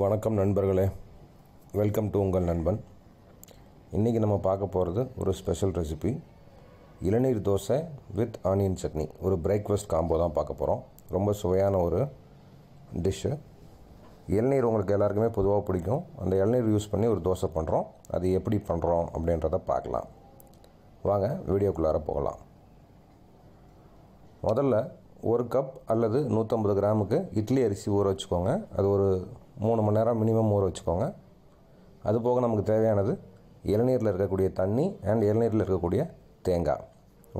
வணக்கம் நண்பர்களே welcome to உங்கள் நண்பன் இன்றைக்கி நம்ம பார்க்க போகிறது ஒரு ஸ்பெஷல் ரெசிபி இளநீர் தோசை வித் ஆனியன் சட்னி ஒரு பிரேக்ஃபாஸ்ட் காம்போ தான் பார்க்க போகிறோம் ரொம்ப சுவையான ஒரு டிஷ்ஷு இளநீர் உங்களுக்கு எல்லாருக்குமே பொதுவாக பிடிக்கும் அந்த இளநீர் யூஸ் பண்ணி ஒரு தோசை பண்ணுறோம் அது எப்படி பண்ணுறோம் அப்படின்றத பார்க்கலாம் வாங்க வீடியோக்குள்ளார போகலாம் முதல்ல ஒரு கப் அல்லது நூற்றம்பது கிராமுக்கு இட்லி அரிசி ஊற வச்சுக்கோங்க அது ஒரு மூணு மணி நேரம் மினிமம் ஊற வச்சுக்கோங்க அது போக நமக்கு தேவையானது இளநீரில் இருக்கக்கூடிய தண்ணி அண்ட் இளநீரில் இருக்கக்கூடிய தேங்காய்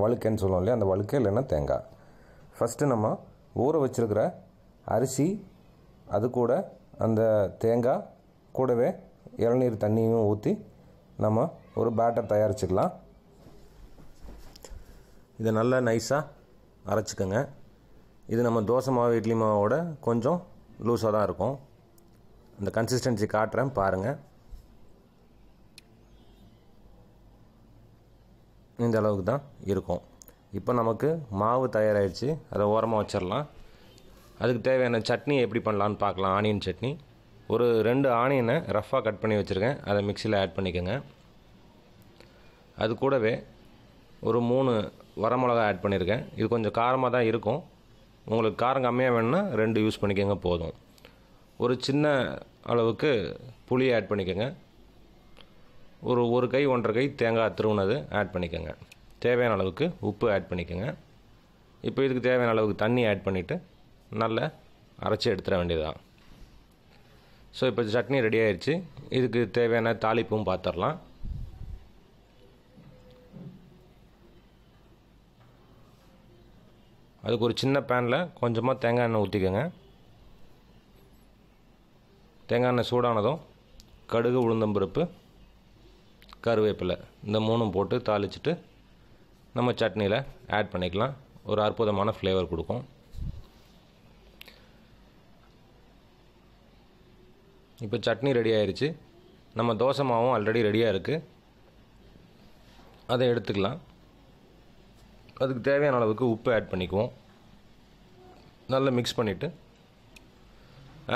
வழுக்கைன்னு சொல்லுவோம் இல்லையா அந்த வழுக்கை இல்லைன்னா தேங்காய் ஃபஸ்ட்டு நம்ம ஊற வச்சுருக்கிற அரிசி அது கூட அந்த தேங்காய் கூடவே இளநீர் தண்ணியும் ஊற்றி நம்ம ஒரு பேட்டர் தயாரிச்சுக்கலாம் இதை நல்லா நைஸாக அரைச்சிக்கோங்க இது நம்ம தோசை மாவு இட்லி மாவோட கொஞ்சம் லூஸாக தான் இருக்கும் அந்த கன்சிஸ்டன்சி காட்டுறேன் பாருங்கள் இந்த அளவுக்கு தான் இருக்கும் இப்போ நமக்கு மாவு தயாராகிடுச்சு அதை ஓரமாக வச்சிடலாம் அதுக்கு தேவையான சட்னி எப்படி பண்ணலான்னு பார்க்கலாம் ஆனியன் சட்னி ஒரு ரெண்டு ஆனியனை ரஃப்பாக கட் பண்ணி வச்சுருக்கேன் அதை மிக்சியில் ஆட் பண்ணிக்கோங்க அது கூடவே ஒரு மூணு வரமிளகா ஆட் பண்ணியிருக்கேன் இது கொஞ்சம் காரமாக தான் இருக்கும் உங்களுக்கு காரம் கம்மியாக வேணும்னா ரெண்டு யூஸ் பண்ணிக்கோங்க போதும் ஒரு சின்ன அளவுக்கு புளி ஆட் பண்ணிக்கோங்க ஒரு ஒரு கை ஒன்றரை கை தேங்காய் திருவுனது ஆட் பண்ணிக்கோங்க தேவையான அளவுக்கு உப்பு ஆட் பண்ணிக்கோங்க இப்போ இதுக்கு தேவையான அளவுக்கு தண்ணி ஆட் பண்ணிவிட்டு நல்லா அரைச்சி எடுத்துட வேண்டியதுதான் ஸோ இப்போ சட்னி ரெடி ஆயிடுச்சு இதுக்கு தேவையான தாளிப்பும் பார்த்துடலாம் அதுக்கு ஒரு சின்ன பேனில் கொஞ்சமாக தேங்காய் எண்ணெய் ஊற்றிக்கோங்க தேங்காய் எண்ணெய் சூடானதும் கடுகு உளுந்தம்பருப்பு கருவேப்பிலை இந்த மூணும் போட்டு தாளிச்சிட்டு நம்ம சட்னியில் ஆட் பண்ணிக்கலாம் ஒரு அற்புதமான ஃப்ளேவர் கொடுக்கும் இப்போ சட்னி ரெடி ஆயிடுச்சு நம்ம தோசை மாவும் ஆல்ரெடி ரெடியாக இருக்குது அதை எடுத்துக்கலாம் அதுக்கு தேவையான அளவுக்கு உப்பு ஆட் பண்ணிக்குவோம் நல்லா மிக்ஸ் பண்ணிவிட்டு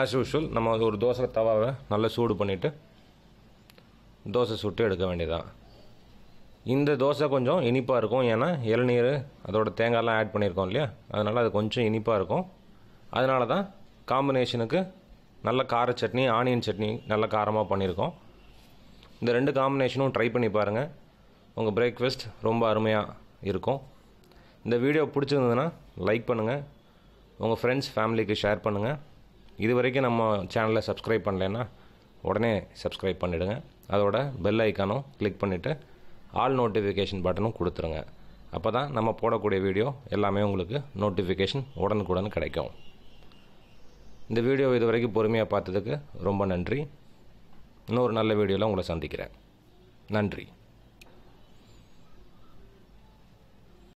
ஆஸ் யூஷுவல் நம்ம ஒரு தோசை தவாவை நல்லா சூடு பண்ணிவிட்டு தோசை சுட்டு எடுக்க வேண்டியதான் இந்த தோசை கொஞ்சம் இனிப்பாக இருக்கும் ஏன்னா இளநீர் அதோட தேங்காய்லாம் ஆட் பண்ணியிருக்கோம் இல்லையா அதனால் அது கொஞ்சம் இனிப்பாக இருக்கும் அதனால தான் காம்பினேஷனுக்கு நல்ல கார சட்னி ஆனியன் சட்னி நல்ல காரமாக பண்ணியிருக்கோம் இந்த ரெண்டு காம்பினேஷனும் ட்ரை பண்ணி பாருங்கள் உங்கள் பிரேக்ஃபஸ்ட் ரொம்ப அருமையாக இருக்கும் இந்த வீடியோ பிடிச்சிருந்ததுன்னா லைக் பண்ணுங்கள் உங்கள் ஃப்ரெண்ட்ஸ் ஃபேமிலிக்கு ஷேர் பண்ணுங்கள் இது வரைக்கும் நம்ம சேனலை சப்ஸ்கிரைப் பண்ணலைன்னா உடனே சப்ஸ்கிரைப் பண்ணிவிடுங்க அதோட பெல் ஐக்கானும் கிளிக் பண்ணிவிட்டு ஆல் நோட்டிஃபிகேஷன் பட்டனும் கொடுத்துருங்க அப்போ தான் நம்ம போடக்கூடிய வீடியோ எல்லாமே உங்களுக்கு நோட்டிஃபிகேஷன் உடனுக்குடன் கிடைக்கும் இந்த வீடியோ இது வரைக்கும் பொறுமையாக பார்த்ததுக்கு ரொம்ப நன்றி இன்னொரு நல்ல வீடியோவில் உங்களை சந்திக்கிறேன் நன்றி